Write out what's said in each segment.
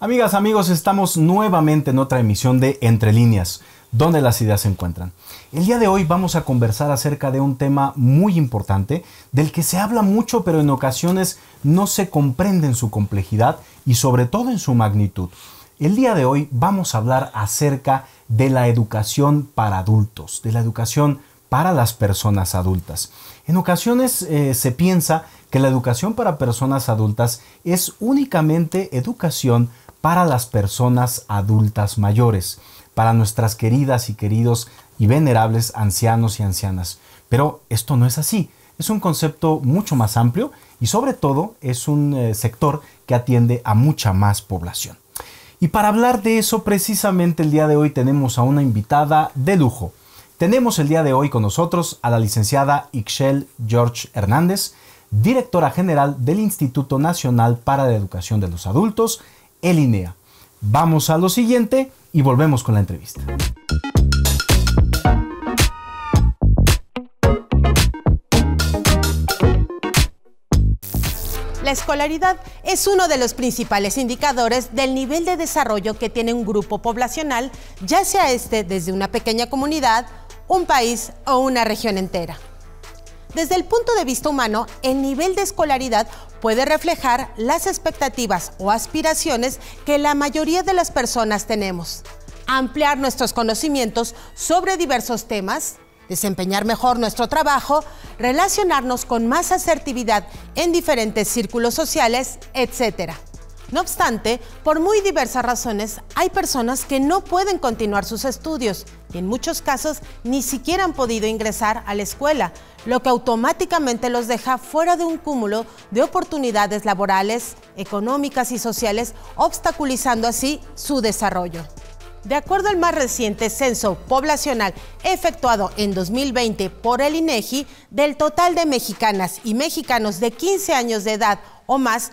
Amigas, amigos, estamos nuevamente en otra emisión de Entre líneas, donde las ideas se encuentran. El día de hoy vamos a conversar acerca de un tema muy importante, del que se habla mucho, pero en ocasiones no se comprende en su complejidad y sobre todo en su magnitud. El día de hoy vamos a hablar acerca de la educación para adultos, de la educación para las personas adultas. En ocasiones eh, se piensa que la educación para personas adultas es únicamente educación para las personas adultas mayores, para nuestras queridas y queridos y venerables ancianos y ancianas. Pero esto no es así. Es un concepto mucho más amplio y sobre todo es un eh, sector que atiende a mucha más población. Y para hablar de eso precisamente el día de hoy tenemos a una invitada de lujo. Tenemos el día de hoy con nosotros a la licenciada Ixchel George Hernández, directora general del Instituto Nacional para la Educación de los Adultos el Vamos a lo siguiente y volvemos con la entrevista. La escolaridad es uno de los principales indicadores del nivel de desarrollo que tiene un grupo poblacional, ya sea este desde una pequeña comunidad, un país o una región entera. Desde el punto de vista humano, el nivel de escolaridad puede reflejar las expectativas o aspiraciones que la mayoría de las personas tenemos. Ampliar nuestros conocimientos sobre diversos temas, desempeñar mejor nuestro trabajo, relacionarnos con más asertividad en diferentes círculos sociales, etc. No obstante, por muy diversas razones, hay personas que no pueden continuar sus estudios y en muchos casos ni siquiera han podido ingresar a la escuela, lo que automáticamente los deja fuera de un cúmulo de oportunidades laborales, económicas y sociales, obstaculizando así su desarrollo. De acuerdo al más reciente censo poblacional efectuado en 2020 por el INEGI, e del total de mexicanas y mexicanos de 15 años de edad o más,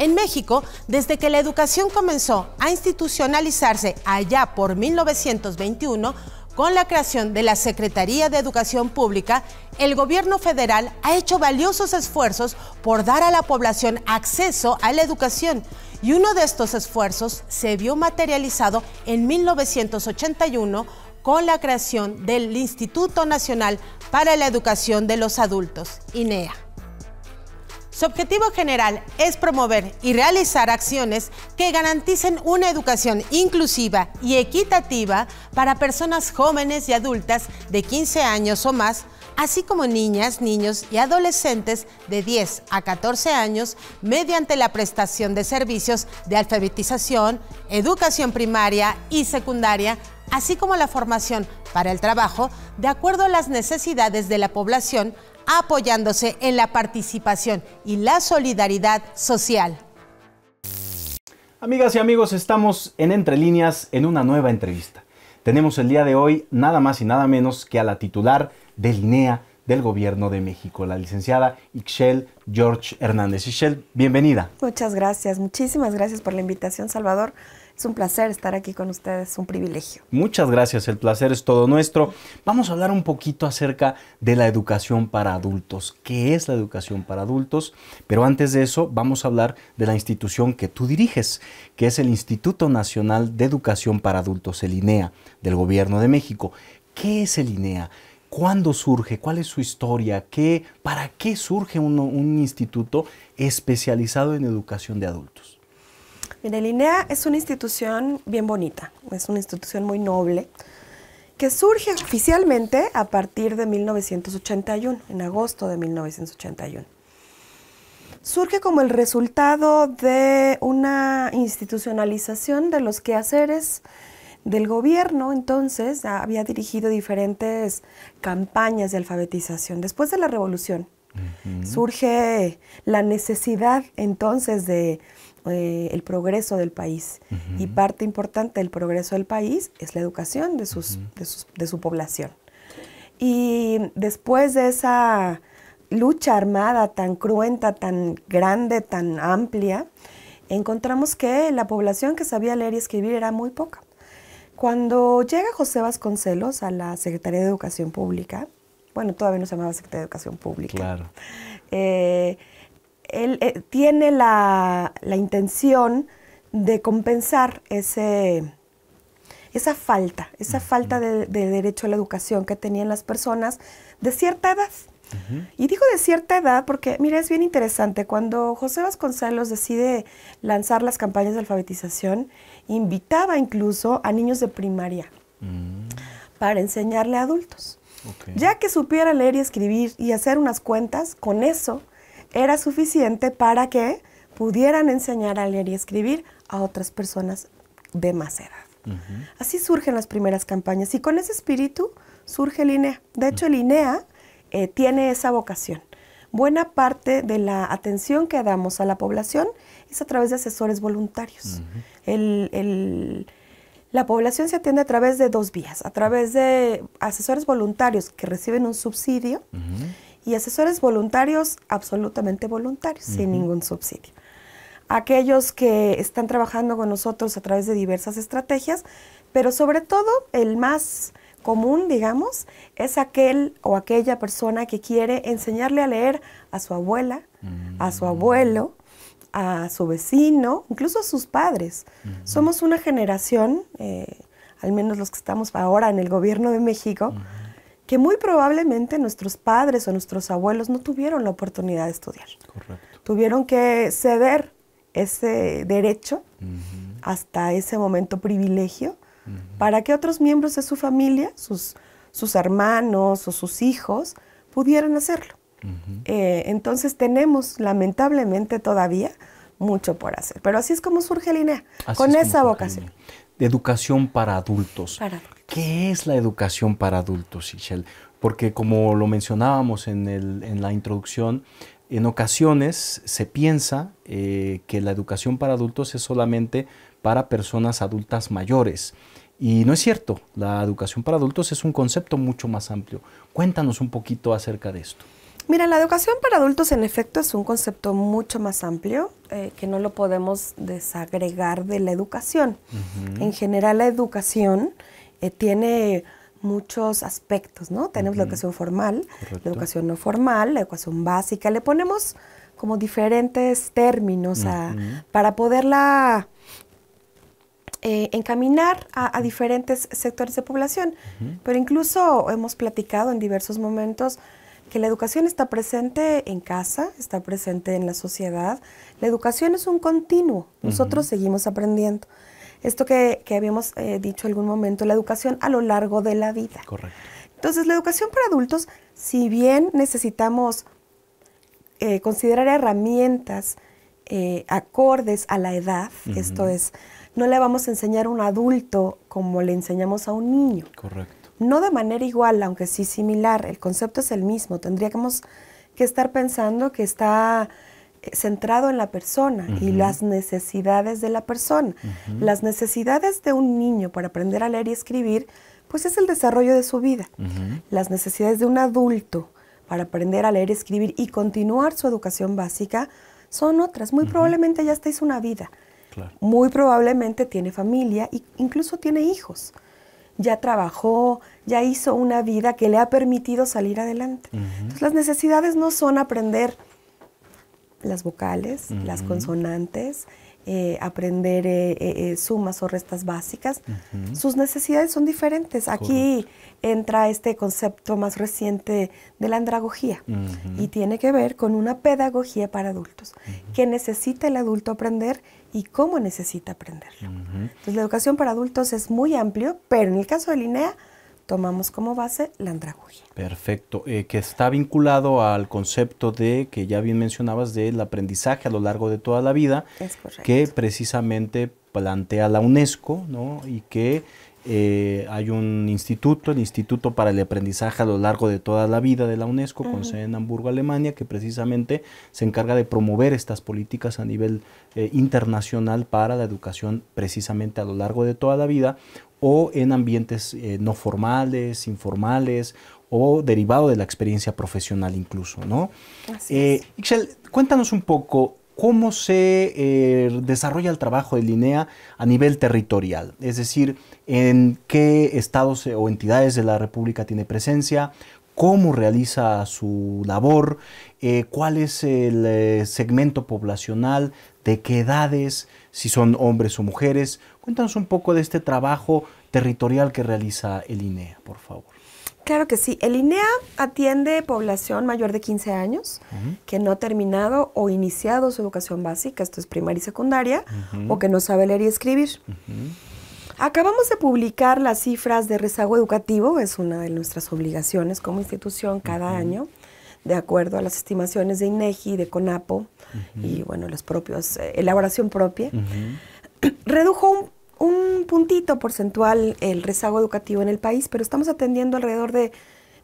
En México, desde que la educación comenzó a institucionalizarse allá por 1921, con la creación de la Secretaría de Educación Pública, el gobierno federal ha hecho valiosos esfuerzos por dar a la población acceso a la educación y uno de estos esfuerzos se vio materializado en 1981 con la creación del Instituto Nacional para la Educación de los Adultos, INEA. Su objetivo general es promover y realizar acciones que garanticen una educación inclusiva y equitativa para personas jóvenes y adultas de 15 años o más, así como niñas, niños y adolescentes de 10 a 14 años mediante la prestación de servicios de alfabetización, educación primaria y secundaria, así como la formación para el trabajo de acuerdo a las necesidades de la población apoyándose en la participación y la solidaridad social. Amigas y amigos, estamos en Entre Líneas en una nueva entrevista. Tenemos el día de hoy nada más y nada menos que a la titular del línea del Gobierno de México, la licenciada Ixchel George Hernández. Ixchel, bienvenida. Muchas gracias, muchísimas gracias por la invitación, Salvador. Es un placer estar aquí con ustedes, un privilegio. Muchas gracias, el placer es todo nuestro. Vamos a hablar un poquito acerca de la educación para adultos. ¿Qué es la educación para adultos? Pero antes de eso, vamos a hablar de la institución que tú diriges, que es el Instituto Nacional de Educación para Adultos, el INEA, del Gobierno de México. ¿Qué es el INEA? ¿Cuándo surge? ¿Cuál es su historia? ¿Qué, ¿Para qué surge un instituto especializado en educación de adultos? Mire, el INEA es una institución bien bonita, es una institución muy noble, que surge oficialmente a partir de 1981, en agosto de 1981. Surge como el resultado de una institucionalización de los quehaceres del gobierno, entonces ah, había dirigido diferentes campañas de alfabetización. Después de la revolución, surge la necesidad entonces de eh, el progreso del país. Y parte importante del progreso del país es la educación de, de, su población. Y después de esa lucha armada tan cruenta, tan grande, tan amplia, encontramos que la población que sabía leer y escribir era muy poca. Cuando llega José Vasconcelos a la Secretaría de Educación Pública, bueno, todavía no se llamaba Secretaría de Educación Pública. Claro. Eh, él eh, tiene la, intención de compensar ese, esa falta, esa falta de, derecho a la educación que tenían las personas de cierta edad. Y digo de cierta edad porque, mira, es bien interesante, cuando José Vasconcelos decide lanzar las campañas de alfabetización, invitaba incluso a niños de primaria mm. para enseñarle a adultos. Ya que supiera leer y escribir y hacer unas cuentas, con eso era suficiente para que pudieran enseñar a leer y escribir a otras personas de más edad. Así surgen las primeras campañas y con ese espíritu surge el INEA. De hecho, el INEA eh, tiene esa vocación. Buena parte de la atención que damos a la población es a través de asesores voluntarios. la población se atiende a través de dos vías, a través de asesores voluntarios que reciben un subsidio y asesores voluntarios, absolutamente voluntarios, sin ningún subsidio. Aquellos que están trabajando con nosotros a través de diversas estrategias, pero sobre todo el más común, digamos, es aquel o aquella persona que quiere enseñarle a leer a su abuela, a su mm. abuelo, a su vecino, incluso a sus padres. Somos una generación, eh, al menos los que estamos ahora en el gobierno de México, que muy probablemente nuestros padres o nuestros abuelos no tuvieron la oportunidad de estudiar. Tuvieron que ceder ese derecho hasta ese momento privilegio para que otros miembros de su familia, sus, sus hermanos o sus hijos, pudieran hacerlo. Eh, entonces tenemos lamentablemente todavía mucho por hacer. Pero así es como surge el INEA, con esa vocación educación para adultos. ¿Qué es la educación para adultos, Michelle? Porque como lo mencionábamos en, el, en la introducción, en ocasiones se piensa eh, que la educación para adultos es solamente para personas adultas mayores. Y no es cierto, la educación para adultos es un concepto mucho más amplio. Cuéntanos un poquito acerca de esto. Mira, la educación para adultos en efecto es un concepto mucho más amplio eh, que no lo podemos desagregar de la educación. En general la educación eh, tiene muchos aspectos, ¿no? Tenemos la educación formal, la educación no formal, la educación básica, le ponemos como diferentes términos para poderla eh, encaminar a, diferentes sectores de población. Pero incluso hemos platicado en diversos momentos que la educación está presente en casa, está presente en la sociedad. La educación es un continuo, nosotros seguimos aprendiendo. Esto que, habíamos eh, dicho algún momento, la educación a lo largo de la vida. Correcto. Entonces, la educación para adultos, si bien necesitamos eh, considerar herramientas eh, acordes a la edad, esto es, no le vamos a enseñar a un adulto como le enseñamos a un niño. Correcto no de manera igual, aunque sí similar, el concepto es el mismo, tendríamos que estar pensando que está eh, centrado en la persona y las necesidades de la persona. Las necesidades de un niño para aprender a leer y escribir, pues es el desarrollo de su vida. Las necesidades de un adulto para aprender a leer, y escribir y continuar su educación básica son otras. Muy probablemente ya estáis una vida. Muy probablemente tiene familia e incluso tiene hijos ya trabajó, ya hizo una vida que le ha permitido salir adelante. Entonces, las necesidades no son aprender las vocales, las consonantes, eh, aprender eh, eh, sumas o restas básicas, sus necesidades son diferentes. Aquí entra este concepto más reciente de la andragogía y tiene que ver con una pedagogía para adultos, que necesita el adulto aprender y cómo necesita aprenderlo. Entonces la educación para adultos es muy amplio, pero en el caso de Linnea, tomamos como base la andragogía. Perfecto, eh, que está vinculado al concepto de que ya bien mencionabas del aprendizaje a lo largo de toda la vida, es que precisamente plantea la UNESCO, ¿no? Y que eh, hay un instituto, el Instituto para el Aprendizaje a lo largo de toda la vida de la UNESCO, con sede en Hamburgo, Alemania, que precisamente se encarga de promover estas políticas a nivel eh, internacional para la educación precisamente a lo largo de toda la vida o en ambientes eh, no formales, informales o derivado de la experiencia profesional incluso, ¿no? cuéntanos un poco cómo se desarrolla el trabajo de Linea a nivel territorial, es decir, en qué estados eh, o entidades de la República tiene presencia, cómo realiza su labor, eh, cuál es el eh, segmento poblacional, de qué edades, si son hombres o mujeres. Cuéntanos un poco de este trabajo territorial que realiza el INEA, por favor. Claro que sí. El INEA atiende población mayor de 15 años que no ha terminado o iniciado su educación básica, esto es primaria y secundaria, o que no sabe leer y escribir. Acabamos de publicar las cifras de rezago educativo, es una de nuestras obligaciones como institución cada año, de acuerdo a las estimaciones de INEGI, de CONAPO y bueno, las propios, eh, elaboración propia. Redujo un, puntito porcentual el rezago educativo en el país, pero estamos atendiendo alrededor de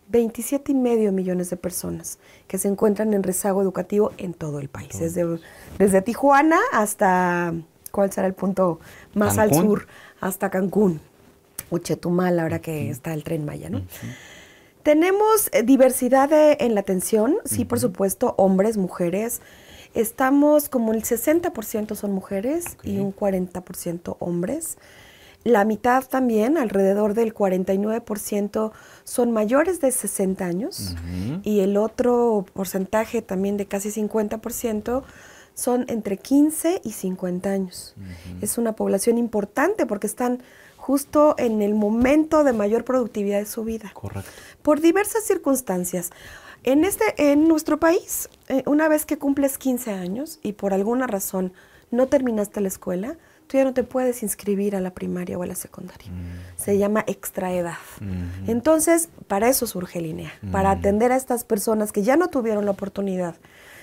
27 y medio millones de personas que se encuentran en rezago educativo en todo el país, desde, Tijuana hasta, ¿cuál será el punto más al sur? hasta Cancún Uchetumal, ahora que está el tren Maya, ¿no? Tenemos eh, diversidad en la atención, sí, por supuesto, hombres, mujeres. Estamos como el 60% son mujeres y un 40% hombres. La mitad también, alrededor del 49%, son mayores de 60 años y el otro porcentaje también de casi 50% son entre 15 y 50 años. Es una población importante porque están justo en el momento de mayor productividad de su vida. Correcto. Por diversas circunstancias. En, este, en nuestro país, eh, una vez que cumples 15 años y por alguna razón no terminaste la escuela, tú ya no te puedes inscribir a la primaria o a la secundaria. Se llama extraedad. Entonces, para eso surge Linea, para atender a estas personas que ya no tuvieron la oportunidad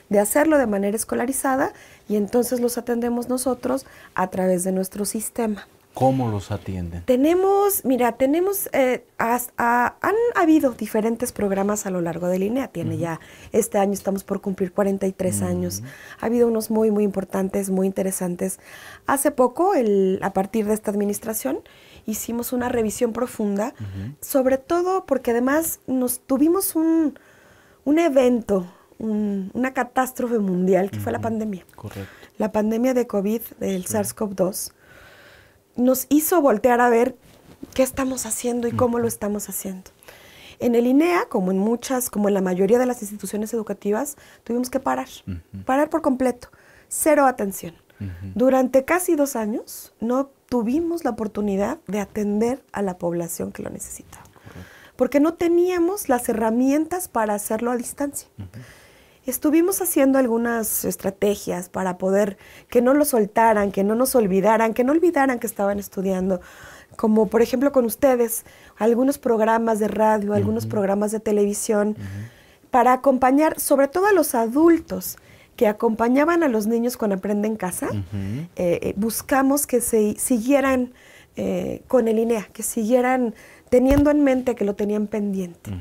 de hacerlo de manera escolarizada y entonces los atendemos nosotros a través de nuestro sistema. ¿Cómo los atienden? Tenemos, mira, tenemos, eh, han habido diferentes programas a lo largo de línea. Tiene ya, este año estamos por cumplir 43 años. Ha habido unos muy, muy importantes, muy interesantes. Hace poco, el, a partir de esta administración, hicimos una revisión profunda, sobre todo porque además nos tuvimos un, un evento una catástrofe mundial que fue la pandemia. Correcto. La pandemia de COVID, del SARS-CoV-2, nos hizo voltear a ver qué estamos haciendo y cómo lo estamos haciendo. En el INEA, como en muchas, como en la mayoría de las instituciones educativas, tuvimos que parar, parar por completo, cero atención. Durante casi dos años no tuvimos la oportunidad de atender a la población que lo necesitaba porque no teníamos las herramientas para hacerlo a distancia. Estuvimos haciendo algunas estrategias para poder que no lo soltaran, que no nos olvidaran, que no olvidaran que estaban estudiando, como por ejemplo con ustedes, algunos programas de radio, algunos programas de televisión, para acompañar sobre todo a los adultos que acompañaban a los niños Aprende en casa, eh, eh, buscamos que se siguieran eh, con el INEA, que siguieran teniendo en mente que lo tenían pendiente.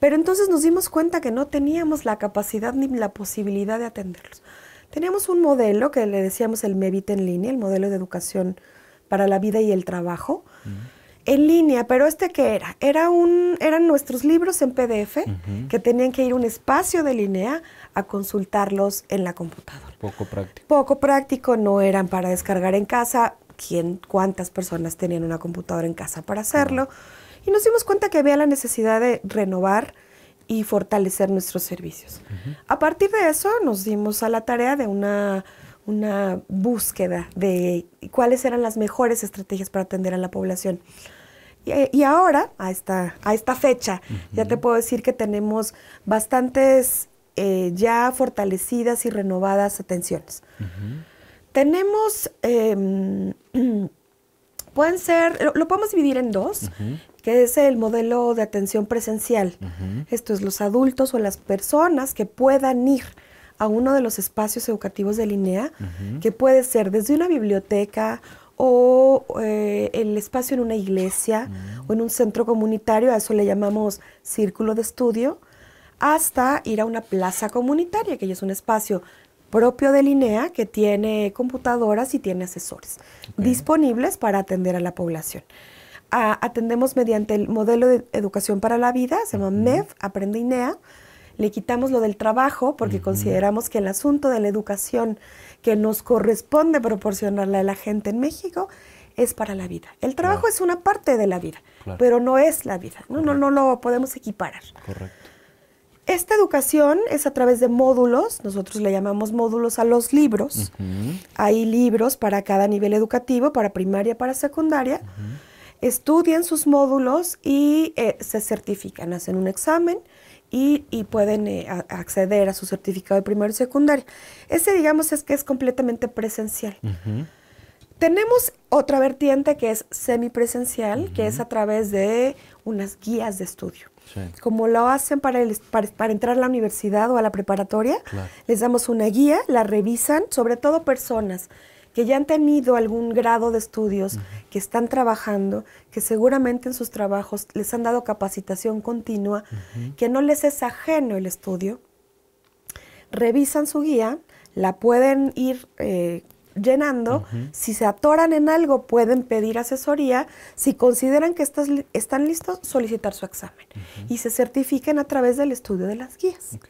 Pero entonces nos dimos cuenta que no teníamos la capacidad ni la posibilidad de atenderlos. Teníamos un modelo que le decíamos el MEBIT en línea, el modelo de educación para la vida y el trabajo, en línea, pero este qué era? era un, eran nuestros libros en PDF que tenían que ir un espacio de línea a consultarlos en la computadora. Poco práctico. Poco práctico, no eran para descargar en casa. ¿Quién, ¿Cuántas personas tenían una computadora en casa para hacerlo? y nos dimos cuenta que había la necesidad de renovar y fortalecer nuestros servicios. A partir de eso nos dimos a la tarea de una, una búsqueda de cuáles eran las mejores estrategias para atender a la población. Y, ahora, a esta, a esta fecha, ya te puedo decir que tenemos bastantes eh, ya fortalecidas y renovadas atenciones. Tenemos, em, pueden ser, lo, podemos dividir en dos que es el modelo de atención presencial. Esto es los adultos o las personas que puedan ir a uno de los espacios educativos de Linea, que puede ser desde una biblioteca o eh, el espacio en una iglesia mm. o en un centro comunitario, a eso le llamamos círculo de estudio, hasta ir a una plaza comunitaria, que es un espacio propio de Linea que tiene computadoras y tiene asesores disponibles para atender a la población atendemos mediante el modelo de educación para la vida, se llama MEV MEF, Aprende INEA. Le quitamos lo del trabajo porque consideramos que el asunto de la educación que nos corresponde proporcionarle a la gente en México es para la vida. El trabajo es una parte de la vida, pero no es la vida. No, no, no lo podemos equiparar. Correcto. Esta educación es a través de módulos, nosotros le llamamos módulos a los libros. Hay libros para cada nivel educativo, para primaria, para secundaria. Estudian sus módulos y eh, se certifican, hacen un examen y, pueden eh, acceder a su certificado de primero y secundaria. Ese, digamos, es que es completamente presencial. Tenemos otra vertiente que es semipresencial, que es a través de unas guías de estudio. Como lo hacen para, entrar a la universidad o a la preparatoria, les damos una guía, la revisan, sobre todo personas que ya han tenido algún grado de estudios, que están trabajando, que seguramente en sus trabajos les han dado capacitación continua, que no les es ajeno el estudio, revisan su guía, la pueden ir eh, llenando. Si se atoran en algo, pueden pedir asesoría. Si consideran que están listos, solicitar su examen. Y se certifiquen a través del estudio de las guías.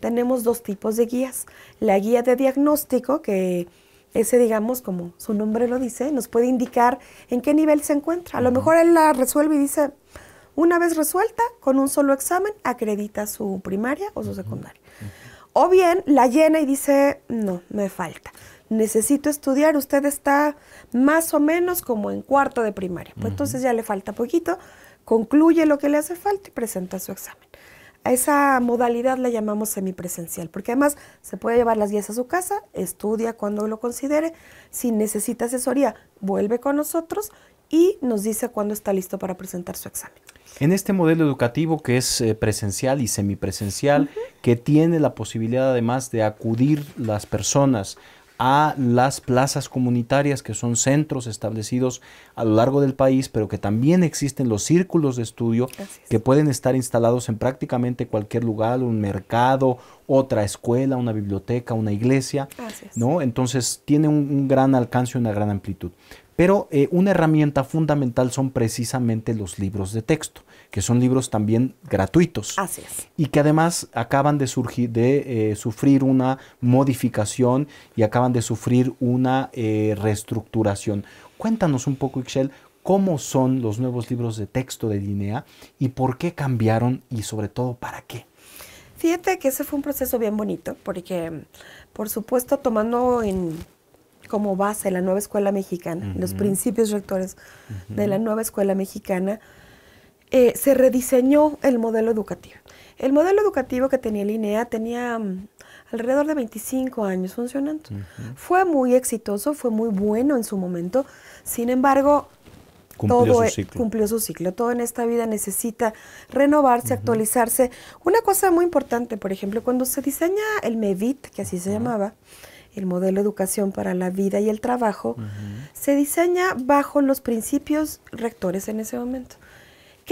Tenemos dos tipos de guías. La guía de diagnóstico, que ese, digamos, como su nombre lo dice, nos puede indicar en qué nivel se encuentra. A lo mejor él la resuelve y dice, una vez resuelta, con un solo examen, acredita su primaria o su secundaria. O bien la llena y dice, no, me falta. Necesito estudiar, usted está más o menos como en cuarto de primaria. Pues entonces ya le falta poquito, concluye lo que le hace falta y presenta su examen. A esa modalidad la llamamos semipresencial, porque además se puede llevar las guías a su casa, estudia cuando lo considere, si necesita asesoría, vuelve con nosotros y nos dice cuándo está listo para presentar su examen. En este modelo educativo que es eh, presencial y semipresencial, que tiene la posibilidad además de acudir las personas a las plazas comunitarias, que son centros establecidos a lo largo del país, pero que también existen los círculos de estudio que pueden estar instalados en prácticamente cualquier lugar, un mercado, otra escuela, una biblioteca, una iglesia, ¿no? Entonces tiene un, gran alcance, una gran amplitud. Pero eh, una herramienta fundamental son precisamente los libros de texto que son libros también gratuitos. Así es. Y que además acaban de, surgir, de eh, sufrir una modificación y acaban de sufrir una eh, reestructuración. Cuéntanos un poco, Ixchel, cómo son los nuevos libros de texto de DINEA y por qué cambiaron y sobre todo para qué. Fíjate que ese fue un proceso bien bonito porque, por supuesto, tomando en, como base la nueva escuela mexicana, los principios rectores de la nueva escuela mexicana, eh, se rediseñó el modelo educativo. El modelo educativo que tenía el INEA tenía mm, alrededor de 25 años funcionando. Fue muy exitoso, fue muy bueno en su momento, sin embargo, cumplió, todo su, e ciclo. cumplió su ciclo. Todo en esta vida necesita renovarse, actualizarse. Una cosa muy importante, por ejemplo, cuando se diseña el MEVIT, que así se llamaba, el modelo de educación para la vida y el trabajo, se diseña bajo los principios rectores en ese momento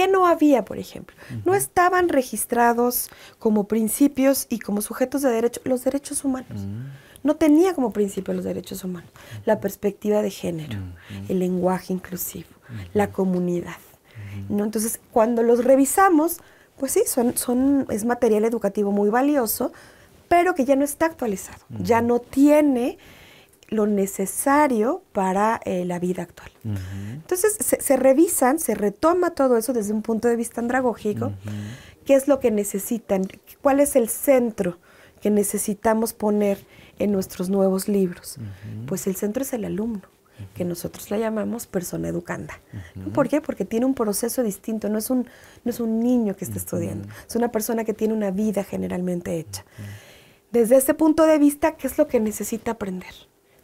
no había, por ejemplo? No estaban registrados como principios y como sujetos de derecho los derechos humanos. Mm. No tenía como principio los derechos humanos, la perspectiva de género, el lenguaje inclusivo, la comunidad. ¿no? Entonces, cuando los revisamos, pues sí, son, son, es material educativo muy valioso, pero que ya no está actualizado, ya no tiene lo necesario para eh, la vida actual. Entonces, se, revisan, se retoma todo eso desde un punto de vista andragógico, qué es lo que necesitan, cuál es el centro que necesitamos poner en nuestros nuevos libros. Pues el centro es el alumno que nosotros la llamamos persona educanda. ¿Por qué? Porque tiene un proceso distinto, no es un, no es un niño que está estudiando, es una persona que tiene una vida generalmente hecha. Desde ese punto de vista, ¿qué es lo que necesita aprender?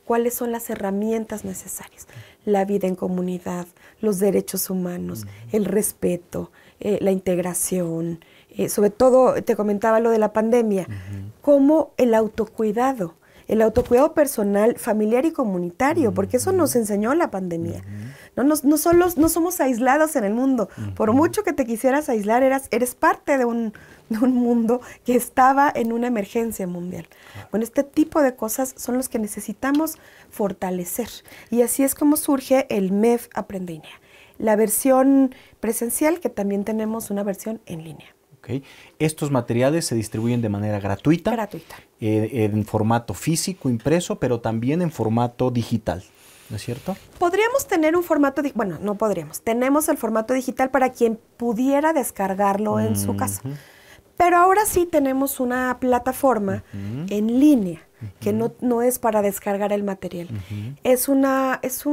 cuáles son las herramientas necesarias. La vida en comunidad, los derechos humanos, el respeto, eh, la integración, eh, sobre todo te comentaba lo de la pandemia, cómo el autocuidado el autocuidado personal, familiar y comunitario, porque eso nos enseñó la pandemia. No, no, solo, no somos aislados en el mundo. Por mucho que te quisieras aislar, eras, eres parte de un, de un mundo que estaba en una emergencia mundial. Bueno, este tipo de cosas son los que necesitamos fortalecer. Y así es como surge el MEF Aprende La versión presencial, que también tenemos una versión en línea. Estos materiales se distribuyen de manera gratuita. Eh, en formato físico, impreso, pero también en formato digital. ¿No es cierto? Podríamos tener un formato, bueno, no podríamos, tenemos el formato digital para quien pudiera descargarlo en su casa. Pero ahora sí tenemos una plataforma en línea que no, es para descargar el material. es, una, es,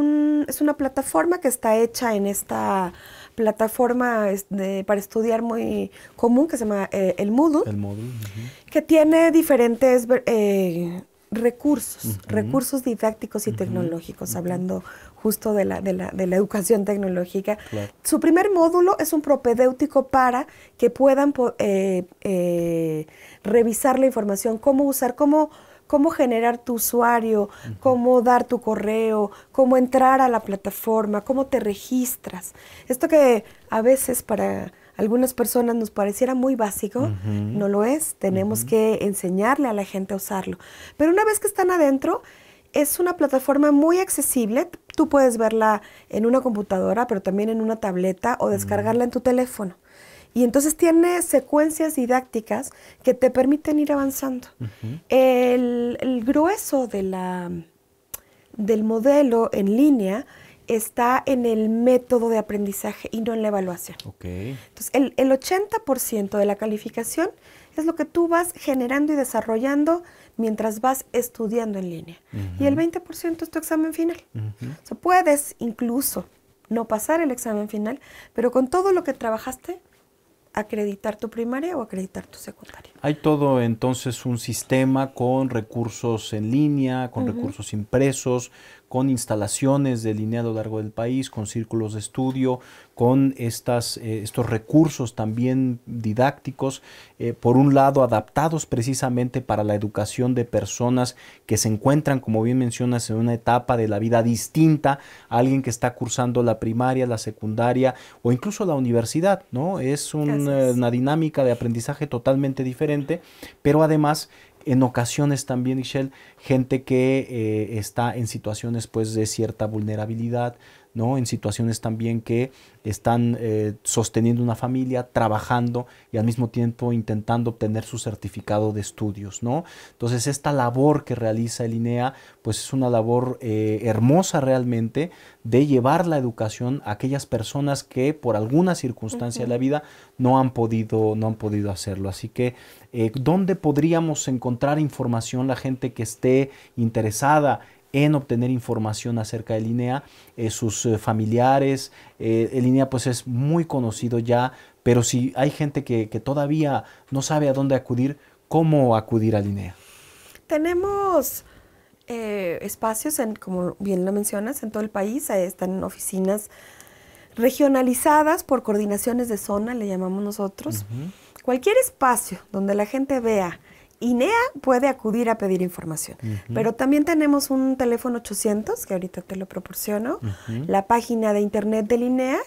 es una plataforma que está hecha en esta plataforma este, para estudiar muy común que se llama eh, el Moodle, que tiene diferentes eh, recursos, recursos didácticos y tecnológicos, hablando justo de la, de la, educación tecnológica. Su primer módulo es un propedéutico para que puedan eh, revisar la información, cómo usar, cómo cómo generar tu usuario, cómo dar tu correo, cómo entrar a la plataforma, cómo te registras. Esto que a veces para algunas personas nos pareciera muy básico, no lo es, tenemos que enseñarle a la gente a usarlo. Pero una vez que están adentro, es una plataforma muy accesible. Tú puedes verla en una computadora, pero también en una tableta o descargarla en tu teléfono. Y entonces tiene secuencias didácticas que te permiten ir avanzando. el, grueso de la, del modelo en línea está en el método de aprendizaje y no en la evaluación. Entonces, el, 80% de la calificación es lo que tú vas generando y desarrollando mientras vas estudiando en línea. Y el 20% es tu examen final. o sea, puedes incluso no pasar el examen final, pero con todo lo que trabajaste, acreditar tu primaria o acreditar tu secundaria. Hay todo entonces un sistema con recursos en línea, con recursos impresos, con instalaciones delineado a lo largo del país, con círculos de estudio, con estas, eh, estos recursos también didácticos, eh, por un lado adaptados precisamente para la educación de personas que se encuentran, como bien mencionas, en una etapa de la vida distinta alguien que está cursando la primaria, la secundaria o incluso la universidad, ¿no? Es eh, una dinámica de aprendizaje totalmente diferente, pero además en ocasiones también, Michelle, gente que eh, está en situaciones pues de cierta vulnerabilidad, ¿no? en situaciones también que están eh, sosteniendo una familia, trabajando y al mismo tiempo intentando obtener su certificado de estudios. ¿no? Entonces esta labor que realiza el INEA pues es una labor eh, hermosa realmente de llevar la educación a aquellas personas que por alguna circunstancia de la vida no han podido, no han podido hacerlo. Así que, eh, ¿dónde podríamos encontrar información la gente que esté interesada en obtener información acerca de línea eh, sus eh, familiares. Eh, INEA pues es muy conocido ya, pero si hay gente que, todavía no sabe a dónde acudir, ¿cómo acudir e a línea Tenemos eh, espacios, en, como bien lo mencionas, en todo el país. Están oficinas regionalizadas por coordinaciones de zona, le llamamos nosotros. Cualquier espacio donde la gente vea INEA puede acudir a pedir información, pero también tenemos un teléfono 800, que ahorita te lo proporciono, la página de internet del INEA,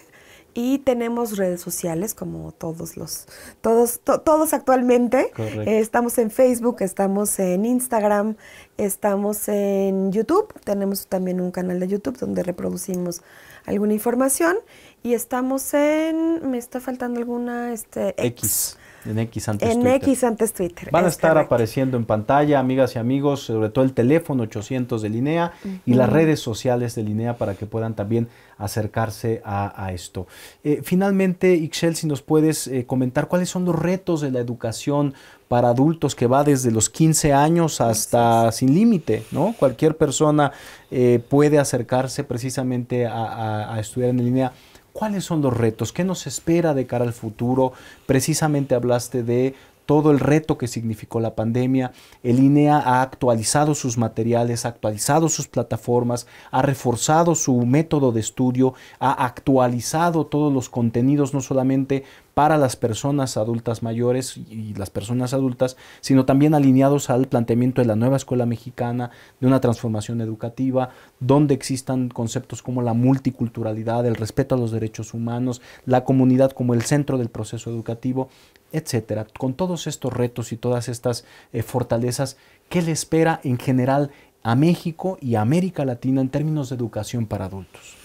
y tenemos redes sociales como todos los todos todos actualmente eh, estamos en Facebook estamos en Instagram estamos en YouTube tenemos también un canal de YouTube donde reproducimos alguna información y estamos en me está faltando alguna este X, X. En X antes Twitter. Van a estar apareciendo en pantalla, amigas y amigos, sobre todo el teléfono 800 de Linea y las redes sociales de Linea para que puedan también acercarse a, esto. Eh, finalmente, Ixel, si nos puedes eh, comentar cuáles son los retos de la educación para adultos que va desde los 15 años hasta sin límite, ¿no? Cualquier persona eh, puede acercarse precisamente a, estudiar en línea. ¿Cuáles son los retos? ¿Qué nos espera de cara al futuro? Precisamente hablaste de todo el reto que significó la pandemia. El INEA ha actualizado sus materiales, ha actualizado sus plataformas, ha reforzado su método de estudio, ha actualizado todos los contenidos, no solamente para las personas adultas mayores y las personas adultas, sino también alineados al planteamiento de la nueva escuela mexicana, de una transformación educativa, donde existan conceptos como la multiculturalidad, el respeto a los derechos humanos, la comunidad como el centro del proceso educativo, etcétera. Con todos estos retos y todas estas eh, fortalezas, ¿qué le espera en general a México y a América Latina en términos de educación para adultos?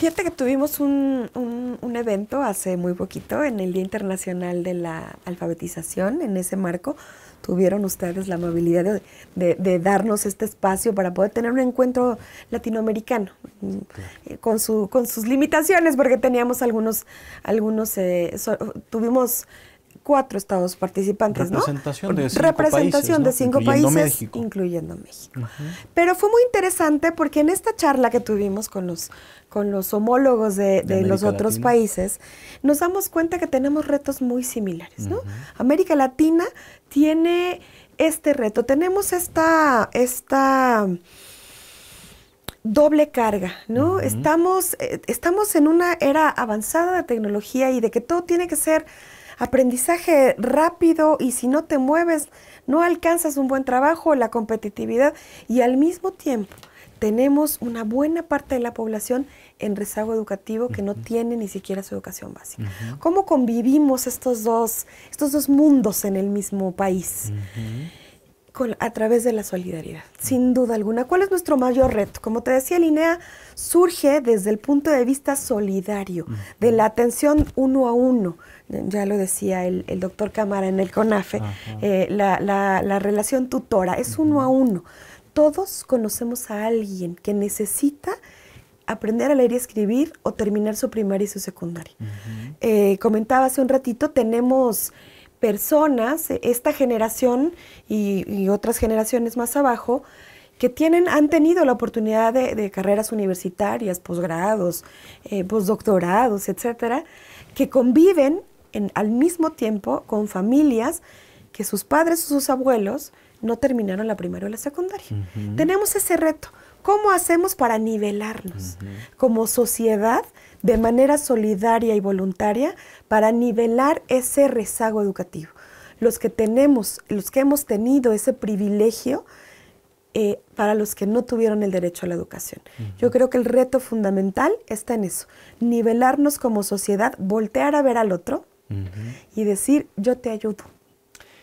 Fíjate que tuvimos un, evento hace muy poquito en el Día Internacional de la Alfabetización. En ese marco tuvieron ustedes la amabilidad de, darnos este espacio para poder tener un encuentro latinoamericano mm, con, su, con sus limitaciones, porque teníamos algunos, algunos eh, tuvimos cuatro estados participantes, Representación ¿no? De cinco Representación países, de cinco países, incluyendo México. Pero fue muy interesante porque en esta charla que tuvimos con los, con los homólogos de, los otros países, nos damos cuenta que tenemos retos muy similares, ¿no? América Latina tiene este reto, tenemos esta, esta doble carga, ¿no? estamos, eh, estamos en una era avanzada de tecnología y de que todo tiene que ser aprendizaje rápido y si no te mueves, no alcanzas un buen trabajo, la competitividad y al mismo tiempo tenemos una buena parte de la población en rezago educativo que no tiene ni siquiera su educación básica. ¿Cómo convivimos estos dos, estos dos mundos en el mismo país? a través de la solidaridad, sin duda alguna. ¿Cuál es nuestro mayor reto? Como te decía, Linea surge desde el punto de vista solidario, de la atención uno a uno, ya lo decía el, doctor Cámara en el CONAFE, eh, la, relación tutora es uno a uno. Todos conocemos a alguien que necesita aprender a leer y escribir o terminar su primaria y su secundaria. Eh, comentaba hace un ratito, tenemos personas, eh, esta generación y, otras generaciones más abajo, que tienen, han tenido la oportunidad de, carreras universitarias, posgrados, eh, posdoctorados, etcétera, que conviven al mismo tiempo con familias que sus padres o sus abuelos no terminaron la primaria o la secundaria. Tenemos ese reto. ¿Cómo hacemos para nivelarnos como sociedad de manera solidaria y voluntaria para nivelar ese rezago educativo? Los que tenemos, los que hemos tenido ese privilegio eh, para los que no tuvieron el derecho a la educación. Yo creo que el reto fundamental está en eso, nivelarnos como sociedad, voltear a ver al otro, y decir, yo te ayudo.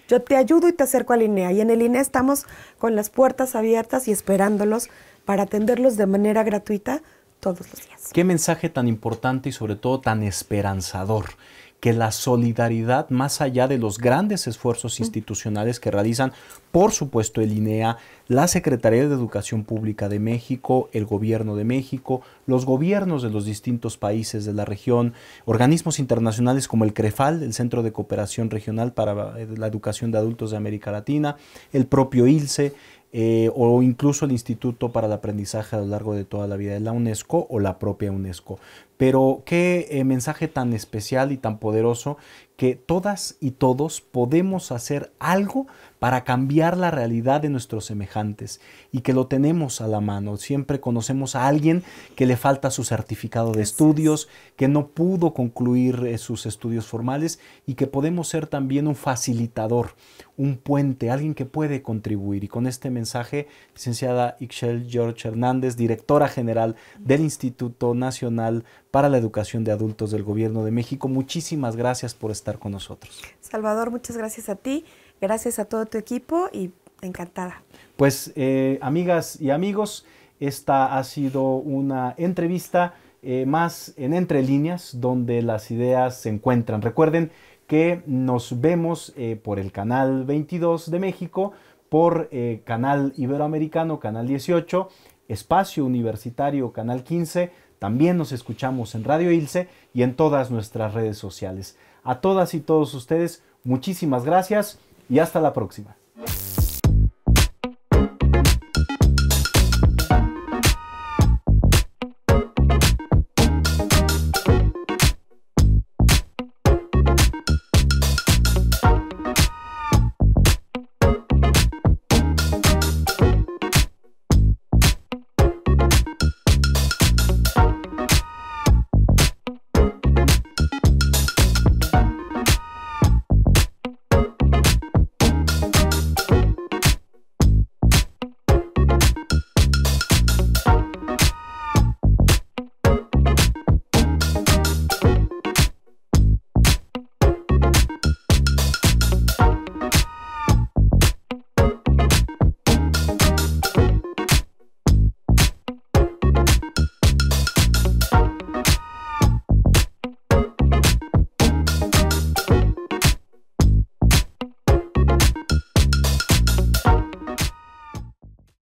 Yo te ayudo y te acerco al INEA. Y en el INEA estamos con las puertas abiertas y esperándolos para atenderlos de manera gratuita todos los días. Qué mensaje tan importante y sobre todo tan esperanzador que la solidaridad, más allá de los grandes esfuerzos mm. institucionales que realizan, por supuesto, el INEA, la Secretaría de Educación Pública de México, el Gobierno de México, los gobiernos de los distintos países de la región, organismos internacionales como el CREFAL, el Centro de Cooperación Regional para eh, la Educación de Adultos de América Latina, el propio ILCE eh, o incluso el Instituto para el Aprendizaje a lo largo de toda la vida de la UNESCO o la propia UNESCO. Pero qué eh, mensaje tan especial y tan poderoso que todas y todos podemos hacer algo para cambiar la realidad de nuestros semejantes y que lo tenemos a la mano. Siempre conocemos a alguien que le falta su certificado de estudios, que no pudo concluir eh, sus estudios formales y que podemos ser también un facilitador, un puente, alguien que puede contribuir. Y con este mensaje, licenciada Ixchel George Hernández, directora general del Instituto Nacional para la Educación de Adultos del Gobierno de México, muchísimas gracias por estar con nosotros. Salvador, muchas gracias a ti. Gracias a todo tu equipo y encantada. Pues eh, amigas y amigos, esta ha sido una entrevista eh, más en entre líneas donde las ideas se encuentran. Recuerden que nos vemos eh, por el canal 22 de México, por canal iberoamericano, canal 18, espacio universitario, canal 15. También nos escuchamos en Radio Ilse y en todas nuestras redes sociales. A todas y todos ustedes, muchísimas gracias y hasta la próxima.